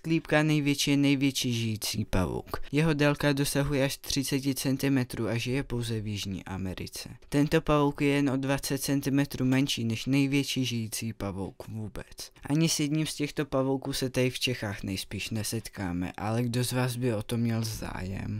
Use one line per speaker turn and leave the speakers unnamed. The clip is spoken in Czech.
sklípka největší je největší žijící pavouk. Jeho délka dosahuje až 30 cm a žije pouze v Jižní Americe. Tento pavouk je jen o 20 cm menší než největší žijící pavouk vůbec. Ani s jedním z těchto pavouků se tady v Čechách nejspíš nesetkáme, ale kdo z vás by o to měl zájem?